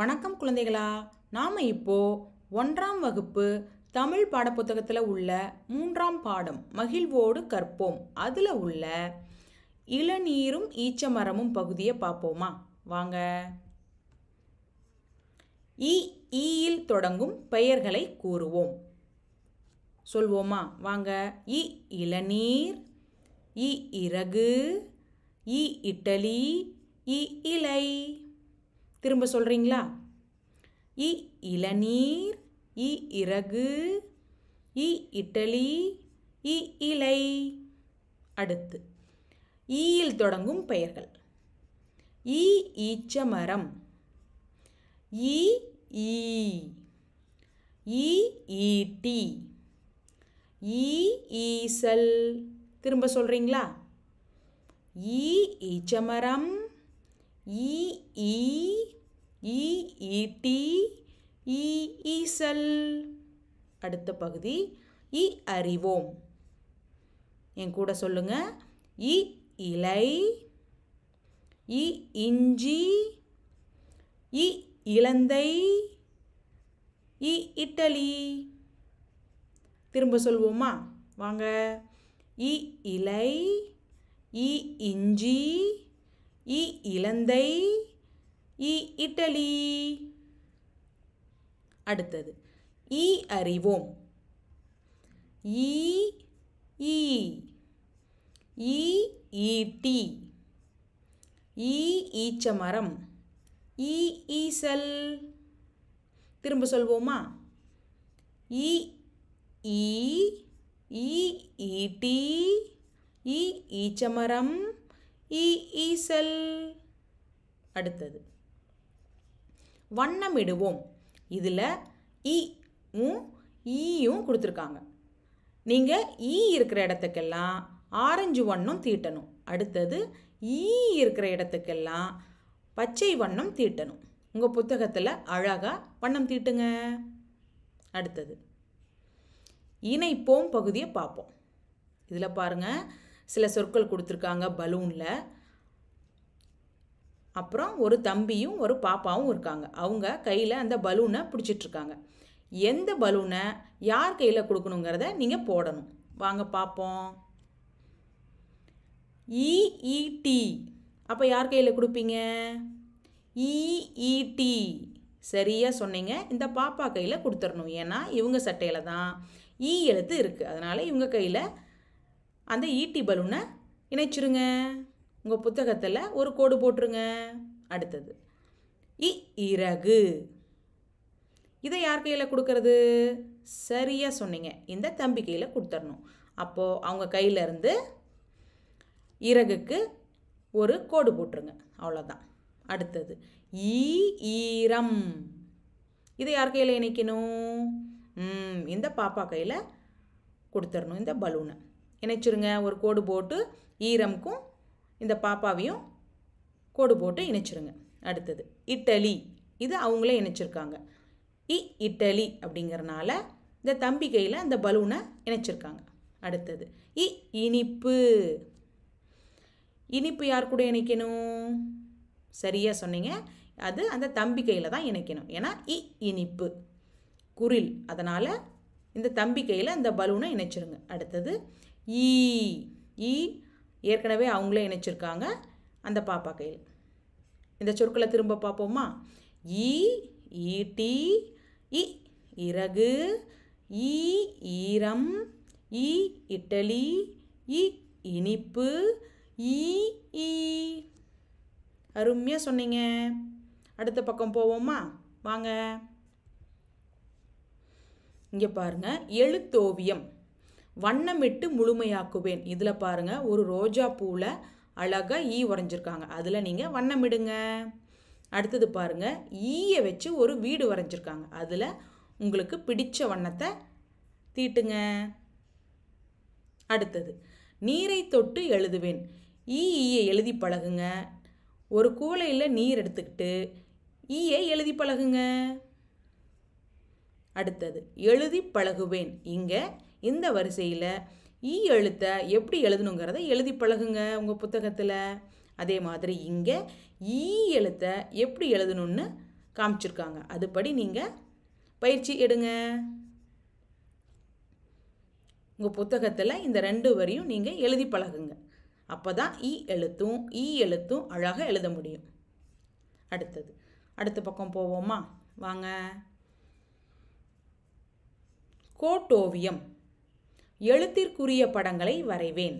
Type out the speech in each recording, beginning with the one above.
வணக்கம் குழந்தைகளா நாம் இப்போது ஒன்றாம் வகுப்பு தமிழ் பாடப்புத்தகத்தில் உள்ள மூன்றாம் பாடம் மகிழ்வோடு கற்போம் அதில் உள்ள இளநீரும் ஈச்சமரமும் பகுதியை பார்ப்போமா வாங்க இஇயில் ஈயில் தொடங்கும் பெயர்களை கூறுவோம் சொல்வோமா வாங்க இ இளநீர் இ இறகு இ இட்டலி இ இலை திரும்ப சொல்கிறீங்களா இ இளநீர் இ இறகு இ இட்டலி இ இலை அடுத்து ஈயில் தொடங்கும் பெயர்கள் ஈ ஈச்ச மரம் ஈ ஈ ஈட்டி ஈ ஈசல் திரும்ப சொல்கிறீங்களா ஈ ஈச்சமரம் இஇஇஇடி அடுத்த பகுதி இ அறிவோம் என் கூட சொல்லுங்க இ இலை இ இஞ்சி இ இலந்தை இ இட்டலி திரும்ப சொல்வோமா வாங்க இ இலை இ இஞ்சி இ இலந்தை இ இட்டலி அடுத்தது இ அறிவோம் இ இ இ ஈட்டி இ ஈச்சமரம் இ ஈசல் திரும்ப சொல்வோமா இ ஈ ஈட்டி இ ஈச்சமரம் இ ஈசல் அடுத்தது வண்ணமிடுவோம் இதில் இ ஈயும் கொடுத்துருக்காங்க நீங்கள் ஈ இருக்கிற இடத்துக்கெல்லாம் ஆரஞ்சு வண்ணம் தீட்டணும் அடுத்தது ஈ இருக்கிற இடத்துக்கெல்லாம் பச்சை வண்ணம் தீட்டணும் உங்கள் புத்தகத்தில் அழகாக வண்ணம் தீட்டுங்க அடுத்தது இணைப்போம் பகுதியை பார்ப்போம் இதில் பாருங்கள் சில சொற்கள் கொடுத்துருக்காங்க பலூனில் அப்புறம் ஒரு தம்பியும் ஒரு பாப்பாவும் இருக்காங்க அவங்க கையில் அந்த பலூனை பிடிச்சிட்ருக்காங்க எந்த பலூனை யார் கையில் கொடுக்கணுங்கிறத நீங்கள் போடணும் வாங்க பார்ப்போம் இஇடி e e அப்போ யார் கையில் கொடுப்பீங்க இஇடி e சரியாக சொன்னீங்க இந்த பாப்பா கையில் கொடுத்துடணும் ஏன்னா இவங்க சட்டையில் தான் ஈ எழுத்து இருக்குது அதனால் இவங்க கையில் அந்த ஈட்டி பலூனை இணைச்சிருங்க உங்கள் புத்தகத்தில் ஒரு கோடு போட்டுருங்க அடுத்தது இ இறகு இதை யார் கையில் கொடுக்கறது சரியாக சொன்னீங்க இந்த தம்பி கையில் கொடுத்துடணும் அப்போது அவங்க கையிலேருந்து இறகுக்கு ஒரு கோடு போட்டுருங்க அவ்வளோதான் அடுத்தது ஈ ஈரம் இதை யார் கையில் இணைக்கணும் இந்த பாப்பா கையில் கொடுத்துடணும் இந்த பலூனை இணைச்சிருங்க ஒரு கோடு போட்டு ஈரமுக்கும் இந்த பாப்பாவையும் கோடு போட்டு இணைச்சிருங்க அடுத்தது இட்டலி இது அவங்களே இணைச்சிருக்காங்க இ இட்டலி அப்படிங்கிறனால இந்த தம்பி கையில் அந்த பலூனை இணைச்சிருக்காங்க அடுத்தது இ இனிப்பு இனிப்பு யார் கூட இணைக்கணும் சரியாக சொன்னீங்க அது அந்த தம்பி கையில் தான் இணைக்கணும் ஏன்னா இ இனிப்பு குரில் அதனால் இந்த தம்பி கையில் அந்த பலூனை இணைச்சிருங்க அடுத்தது ஈ ஈ ஏற்கனவே அவங்களே இணைச்சிருக்காங்க அந்த பாப்பா கையில் இந்த சொற்களை திரும்ப பார்ப்போமா ஈ ஈட்டி இ இறகு ஈ ஈரம் ஈ இட்டலி இ இனிப்பு ஈ ஈ அருமையாக சொன்னீங்க அடுத்த பக்கம் போவோமா வாங்க இங்கே பாருங்கள் எழுத்தோவியம் வண்ணமிட்டு முழுமையாக்குவேன் இதில் பாருங்கள் ஒரு ரோஜா பூவில் அழகாக ஈ வரைஞ்சிருக்காங்க அதில் நீங்கள் வண்ணமிடுங்க அடுத்தது பாருங்கள் ஈயை வச்சு ஒரு வீடு வரைஞ்சிருக்காங்க அதில் உங்களுக்கு பிடித்த வண்ணத்தை தீட்டுங்க அடுத்தது நீரை தொட்டு எழுதுவேன் ஈ ஈயை எழுதி பழகுங்க ஒரு கூலையில் நீர் எடுத்துக்கிட்டு ஈயை எழுதி பழகுங்க அடுத்தது எழுதி பழகுவேன் இங்கே இந்த வரிசையில் ஈ எழுத்தை எப்படி எழுதணுங்கிறத எழுதி பழகுங்க உங்கள் புத்தகத்தில் அதே மாதிரி இங்கே ஈ எழுத்தை எப்படி எழுதணும்னு காமிச்சிருக்காங்க அதுபடி நீங்கள் பயிற்சி எடுங்க உங்கள் புத்தகத்தில் இந்த ரெண்டு வரியும் நீங்கள் எழுதி பழகுங்க அப்போ தான் இ எழுத்தும் ஈ எழுத்தும் அழகாக எழுத முடியும் அடுத்தது அடுத்த பக்கம் போவோமா வாங்க கோட்டோவியம் எழுத்திற்குரிய படங்களை வரைவேன்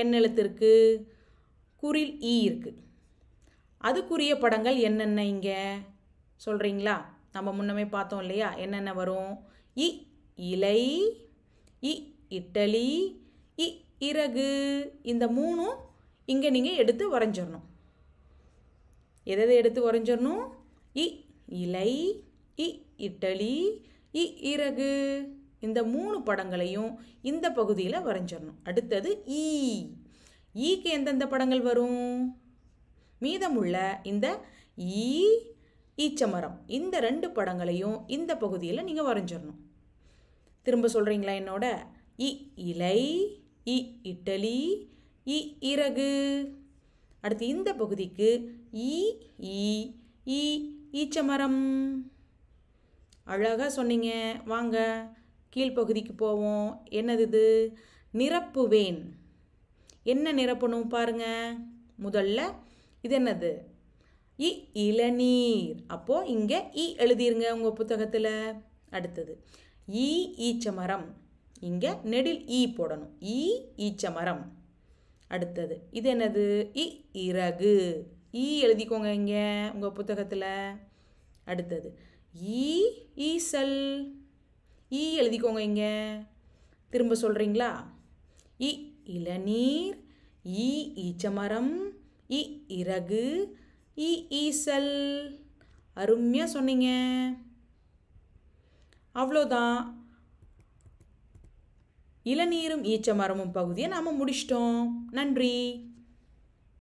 என் எழுத்திற்கு குரில் ஈ இருக்குது அதுக்குரிய படங்கள் என்னென்ன இங்கே சொல்கிறீங்களா நம்ம முன்னமே பார்த்தோம் இல்லையா என்னென்ன வரும் இ இலை இ இட்டலி இ இறகு இந்த மூணும் இங்கே நீங்கள் எடுத்து வரைஞ்சிடணும் எதை எடுத்து வரைஞ்சிடணும் இ இலை இ இட்டலி இ இறகு இந்த மூணு படங்களையும் இந்த பகுதியில் வரைஞ்சிடணும் அடுத்தது ஈ e. ஈக்கு e எந்தெந்த படங்கள் வரும் மீதமுள்ள இந்த ஈ e, ஈச்சமரம் இந்த ரெண்டு படங்களையும் இந்த பகுதியில் நீங்கள் வரைஞ்சிடணும் திரும்ப சொல்கிறீங்களா என்னோட இ இலை இ இட்டலி இ இறகு அடுத்து இந்த பகுதிக்கு ஈ ஈ ஈச்சமரம் அழகாக சொன்னீங்க வாங்க கீழ்ப்பகுதிக்கு போவோம் என்னது இது நிரப்புவேன் என்ன நிரப்பணும் பாருங்க முதல்ல இது என்னது இ இளநீர் அப்போது இங்கே இ எழுதிருங்க உங்கள் புத்தகத்தில் அடுத்தது ஈ ஈச்ச மரம் இங்கே நெடில் ஈ போடணும் ஈ ஈச்ச மரம் அடுத்தது இது என்னது இ இறகு ஈ எழுதிக்கோங்க இங்கே உங்கள் புத்தகத்தில் அடுத்தது ஈ ஈசல் ஈ எழுதிக்கோங்க இங்கே திரும்ப சொல்கிறீங்களா இ இளநீர் ஈ ஈச்சமரம் இ இறகு இ ஈசல் அருமையாக சொன்னீங்க அவ்வளோதான் இளநீரும் ஈச்சமரமும் பகுதியை நாம் முடிச்சிட்டோம் நன்றி